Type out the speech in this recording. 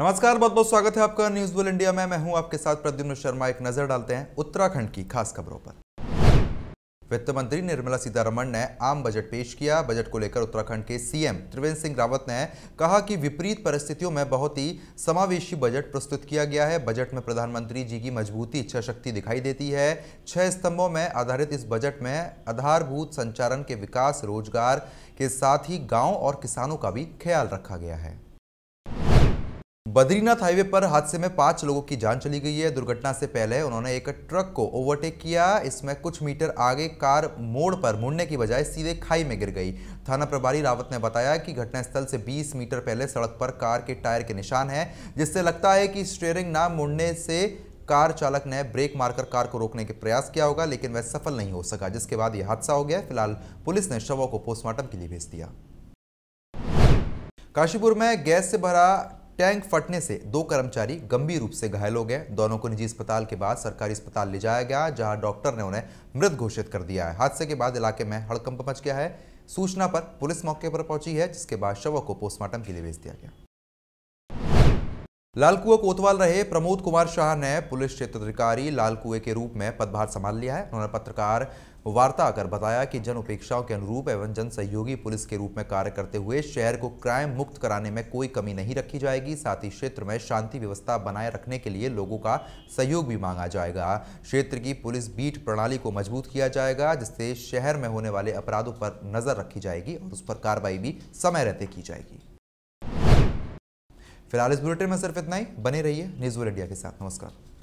नमस्कार बहुत बहुत स्वागत है आपका न्यूज वर्ल्ड इंडिया में मैं हूं आपके साथ प्रद्युम्न शर्मा एक नजर डालते हैं उत्तराखंड की खास खबरों पर वित्त मंत्री निर्मला सीतारमण ने आम बजट पेश किया बजट को लेकर उत्तराखंड के सीएम त्रिवेंद्र सिंह रावत ने कहा कि विपरीत परिस्थितियों में बहुत ही समावेशी बजट प्रस्तुत किया गया है बजट में प्रधानमंत्री जी की मजबूती इच्छा शक्ति दिखाई देती है छह स्तंभों में आधारित इस बजट में आधारभूत संचारण के विकास रोजगार के साथ ही गाँव और किसानों का भी ख्याल रखा गया है बद्रीनाथ हाईवे पर हादसे में पांच लोगों की जान चली गई है दुर्घटना से पहले उन्होंने एक ट्रक को ओवरटेक किया इसमें कुछ मीटर आगे कार मोड़ पर मुड़ने की बजाय सीधे खाई में गिर गई थाना प्रभारी रावत ने बताया कि घटनास्थल से 20 मीटर पहले सड़क पर कार के टायर के निशान हैं जिससे लगता है कि स्टेयरिंग ना मुड़ने से कार चालक ने ब्रेक मारकर कार को रोकने के प्रयास किया होगा लेकिन वह सफल नहीं हो सका जिसके बाद यह हादसा हो गया फिलहाल पुलिस ने शवों को पोस्टमार्टम के लिए भेज दिया काशीपुर में गैस से भरा टैंक फटने से दो कर्मचारी गंभीर रूप से घायल हो गए दोनों को निजी अस्पताल के बाद सरकारी अस्पताल ले जाया गया जहां डॉक्टर ने उन्हें मृत घोषित कर दिया है हादसे के बाद इलाके में हड़कंप मच गया है सूचना पर पुलिस मौके पर पहुंची है जिसके बाद शवों को पोस्टमार्टम के लिए भेज दिया गया लालकुआ कोतवाल रहे प्रमोद कुमार शाह ने पुलिस क्षेत्राधिकारी लालकुए के रूप में पदभार संभाल लिया है उन्होंने पत्रकार वार्ता कर बताया कि जन उपेक्षाओं के अनुरूप एवं जन सहयोगी पुलिस के रूप में कार्य करते हुए शहर को क्राइम मुक्त कराने में कोई कमी नहीं रखी जाएगी साथ ही क्षेत्र में शांति व्यवस्था बनाए रखने के लिए लोगों का सहयोग भी मांगा जाएगा क्षेत्र की पुलिस बीट प्रणाली को मजबूत किया जाएगा जिससे शहर में होने वाले अपराधों पर नजर रखी जाएगी और उस पर कार्रवाई भी समय रहते की जाएगी फिलहाल इस बुलेटिन में सिर्फ इतना ही बने रहिए न्यूज़ वर्ल्ड इंडिया के साथ नमस्कार